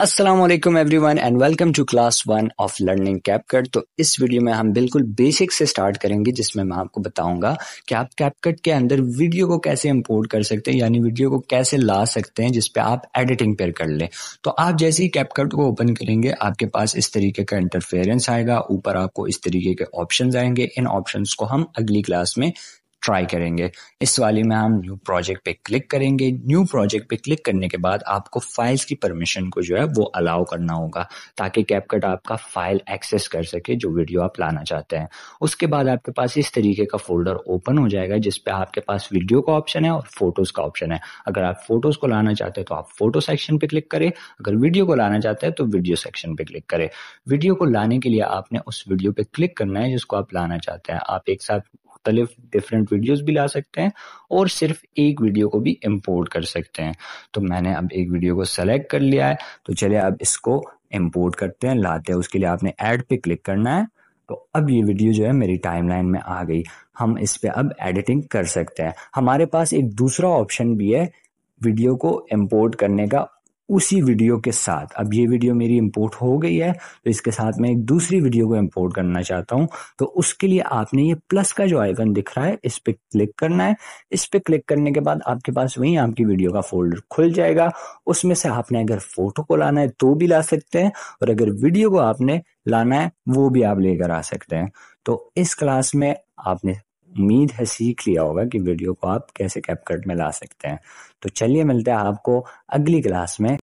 Aslam everyone and welcome to class one of learning CapCut तो इस video में हम बिल्कुल बेसिक से स्टार्ट करेंगे जिसमें मैं आपको बताऊंगा कि आप कैपकट के अंदर वीडियो को कैसे इम्पोर्ट कर सकते हैं यानी वीडियो को कैसे ला सकते हैं जिसपे आप एडिटिंग पेयर कर लें तो आप जैसे ही कैपकट को ओपन करेंगे आपके पास इस तरीके का इंटरफेरेंस आएगा ऊपर आपको इस तरीके के ऑप्शन आएंगे इन ऑप्शन को हम अगली क्लास में ट्राई करेंगे इस वाली में हम न्यू प्रोजेक्ट पे क्लिक करेंगे न्यू प्रोजेक्ट पे क्लिक करने के बाद आपको फाइल्स की परमिशन को जो है वो अलाउ करना होगा ताकि कैपकट आपका फाइल एक्सेस कर सके जो वीडियो आप लाना चाहते हैं उसके बाद आपके पास इस तरीके का फोल्डर ओपन हो जाएगा जिसपे आपके पास वीडियो का ऑप्शन है और फोटोज़ का ऑप्शन है अगर आप फोटोज़ को लाना चाहते हैं तो आप फोटो सेक्शन पे क्लिक करें अगर वीडियो को लाना चाहते हैं तो वीडियो सेक्शन पे क्लिक करें वीडियो को लाने के लिए आपने उस वीडियो पे क्लिक करना है जिसको आप लाना चाहते हैं आप एक साथ मुख्तलिफ डिफरेंट वीडियोस भी ला सकते हैं और सिर्फ एक वीडियो को भी इम्पोर्ट कर सकते हैं तो मैंने अब एक वीडियो को सेलेक्ट कर लिया है तो चलिए अब इसको इम्पोर्ट करते हैं लाते हैं उसके लिए आपने एड पे क्लिक करना है तो अब ये वीडियो जो है मेरी टाइमलाइन में आ गई हम इस पर अब एडिटिंग कर सकते हैं हमारे पास एक दूसरा ऑप्शन भी है वीडियो को इम्पोर्ट करने का उसी वीडियो के साथ अब ये वीडियो मेरी इंपोर्ट हो गई है तो इसके साथ मैं एक दूसरी वीडियो को इंपोर्ट करना चाहता हूँ तो उसके लिए आपने ये प्लस का जो आइकन दिख रहा है इस पर क्लिक करना है इस पर क्लिक करने के बाद आपके पास वही आपकी वीडियो का फोल्डर खुल जाएगा उसमें से आपने अगर फोटो को लाना है तो भी ला सकते हैं और अगर वीडियो को आपने लाना है वो भी आप लेकर आ सकते हैं तो इस क्लास में आपने उम्मीद है सीख लिया होगा कि वीडियो को आप कैसे कैपकट में ला सकते हैं तो चलिए मिलते हैं आपको अगली क्लास में